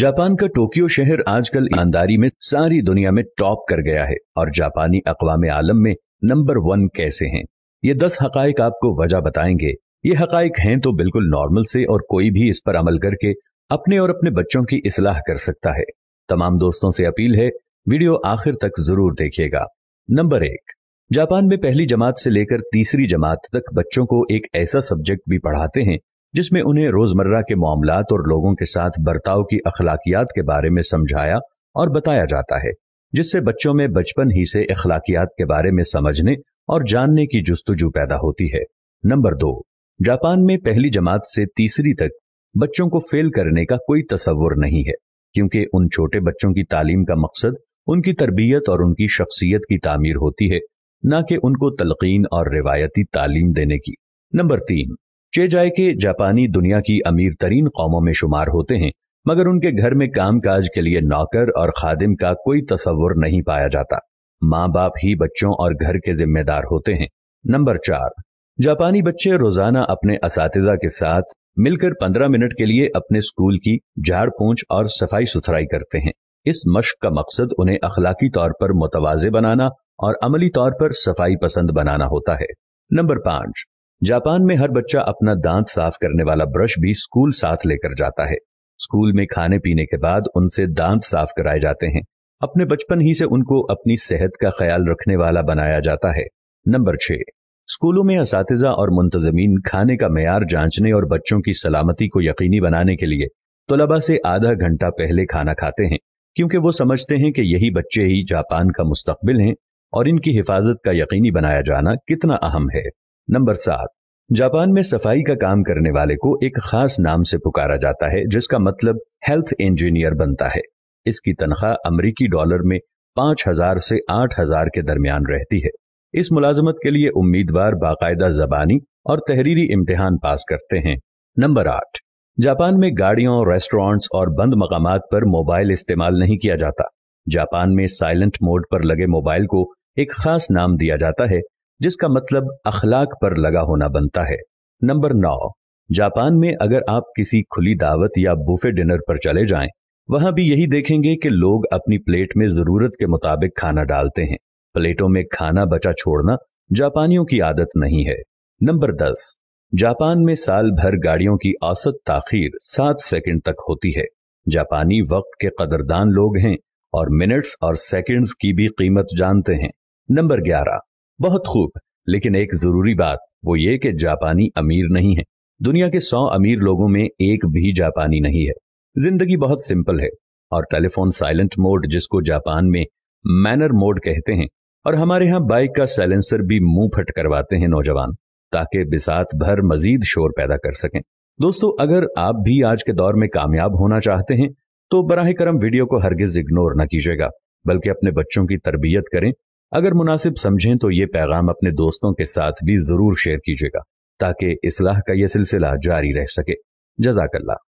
Japan का Tokyo शहर आजकल ईमानदारी में सारी दुनिया में टॉप कर गया है और जापानी अकवाम आलम में नंबर वन कैसे हैं ये दस हक आपको वजह बताएंगे ये हक हैं तो बिल्कुल नॉर्मल से और कोई भी इस पर अमल करके अपने और अपने बच्चों की इसलाह कर सकता है तमाम दोस्तों से अपील है वीडियो आखिर तक जरूर देखिएगा नंबर एक जापान में पहली जमात से लेकर तीसरी जमात तक बच्चों को एक ऐसा सब्जेक्ट भी पढ़ाते हैं जिसमें उन्हें रोजमर्रा के मामला और लोगों के साथ बर्ताव की अखलाकियात के बारे में समझाया और बताया जाता है जिससे बच्चों में बचपन ही से अखलाकियात के बारे में समझने और जानने की जस्तजू पैदा होती है नंबर दो जापान में पहली जमात से तीसरी तक बच्चों को फेल करने का कोई तस्वुर नहीं है क्योंकि उन छोटे बच्चों की तालीम का मकसद उनकी तरबियत और उनकी शख्सियत की तामीर होती है न कि उनको तलकीन और रिवायती तालीम देने की नंबर तीन चेजाई के जापानी दुनिया की अमीर तरीन कौमों में शुमार होते हैं मगर उनके घर में काम काज के लिए नौकर और खादिम का कोई तस्वुर नहीं पाया जाता माँ बाप ही बच्चों और घर के जिम्मेदार होते हैं नंबर चार जापानी बच्चे रोजाना अपने इस के साथ मिलकर पंद्रह मिनट के लिए अपने स्कूल की झाड़ और सफाई सुथराई करते हैं इस मश्क का मकसद उन्हें अखलाकी तौर पर मुतवाजे बनाना और अमली तौर पर सफाई पसंद बनाना होता है नंबर पांच जापान में हर बच्चा अपना दांत साफ करने वाला ब्रश भी स्कूल साथ लेकर जाता है स्कूल में खाने पीने के बाद उनसे दांत साफ कराए जाते हैं अपने बचपन ही से उनको अपनी सेहत का ख्याल रखने वाला बनाया जाता है नंबर छह स्कूलों में इस और मुंतजमीन खाने का मैार जांचने और बच्चों की सलामती को यकीनी बनाने के लिए तलबा से आधा घंटा पहले खाना खाते हैं क्योंकि वो समझते हैं कि यही बच्चे ही जापान का मुस्तबिल हैं और इनकी हिफाजत का यकीनी बनाया जाना कितना अहम है नंबर सात जापान में सफाई का काम करने वाले को एक खास नाम से पुकारा जाता है जिसका मतलब हेल्थ इंजीनियर बनता है इसकी तनख्वाह अमरीकी डॉलर में पांच हजार से आठ हजार के दरमियान रहती है इस मुलाजमत के लिए उम्मीदवार बाकायदा जबानी और तहरीरी इम्तिहान पास करते हैं नंबर आठ जापान में गाड़ियों रेस्टोरेंट्स और बंद मकाम पर मोबाइल इस्तेमाल नहीं किया जाता जापान में साइलेंट मोड पर लगे मोबाइल को एक खास नाम दिया जाता है जिसका मतलब अखलाक पर लगा होना बनता है नंबर नौ जापान में अगर आप किसी खुली दावत या बुफे डिनर पर चले जाएं, वहां भी यही देखेंगे कि लोग अपनी प्लेट में जरूरत के मुताबिक खाना डालते हैं प्लेटों में खाना बचा छोड़ना जापानियों की आदत नहीं है नंबर दस जापान में साल भर गाड़ियों की औसत ताखीर सात सेकंड तक होती है जापानी वक्त के कदरदान लोग हैं और मिनट्स और सेकंड्स की भी कीमत जानते हैं नंबर ग्यारह बहुत खूब लेकिन एक जरूरी बात वो ये कि जापानी अमीर नहीं है दुनिया के सौ अमीर लोगों में एक भी जापानी नहीं है जिंदगी बहुत सिंपल है और टेलीफोन साइलेंट मोड जिसको जापान में मैनर मोड कहते हैं और हमारे यहाँ बाइक का साइलेंसर भी मुंह फट करवाते हैं नौजवान ताकि बिसात भर मजीद शोर पैदा कर सकें दोस्तों अगर आप भी आज के दौर में कामयाब होना चाहते हैं तो बरह करम वीडियो को हरगिज इग्नोर न कीजिएगा बल्कि अपने बच्चों की तरबियत करें अगर मुनासिब समझें तो ये पैगाम अपने दोस्तों के साथ भी जरूर शेयर कीजिएगा ताकि इसलाह का यह सिलसिला जारी रह सके जजाकल्ला